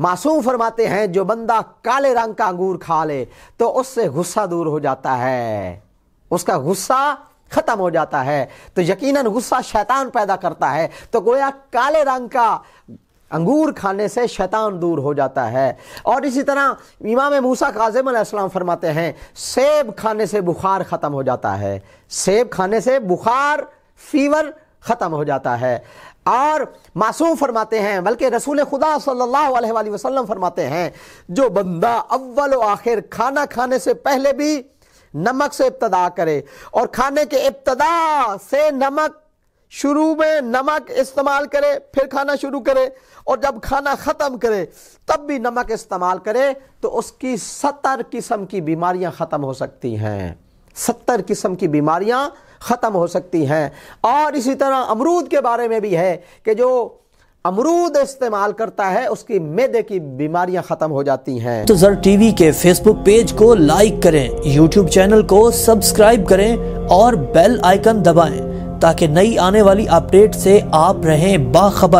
मासूम फरमाते हैं जो बंदा काले रंग का अंगूर खा ले तो उससे गुस्सा दूर हो जाता है उसका गुस्सा खत्म हो जाता है तो यकीनन गुस्सा शैतान पैदा करता है तो गोया काले रंग का अंगूर खाने से शैतान दूर हो जाता है और इसी तरह इमाम मूसा काजिम अलैहिस्सलाम फरमाते हैं सेब खाने से बुखार ख़त्म हो जाता है सेब खाने से बुखार फीवर ख़त्म हो जाता है और मासूम फरमाते हैं बल्कि रसूल खुदा सल्लल्लाहु अलैहि वसल्लम फरमाते हैं जो बंदा अव्वल आखिर खाना खाने से पहले भी नमक से इब्तदा करे और खाने के इब्तदा से नमक शुरू में नमक इस्तेमाल करे फिर खाना शुरू करे और जब खाना ख़त्म करे तब भी नमक इस्तेमाल करे तो उसकी सत्तर किस्म की बीमारियां ख़त्म हो सकती हैं सत्तर किस्म की बीमारियां ख़त्म हो सकती हैं और इसी तरह अमरूद के बारे में भी है कि जो अमरूद इस्तेमाल करता है उसकी मैदे की बीमारियां खत्म हो जाती हैं तो जर टीवी के फेसबुक पेज को लाइक करें यूट्यूब चैनल को सब्सक्राइब करें और बेल आइकन दबाएं ताकि नई आने वाली अपडेट से आप रहें बाखबर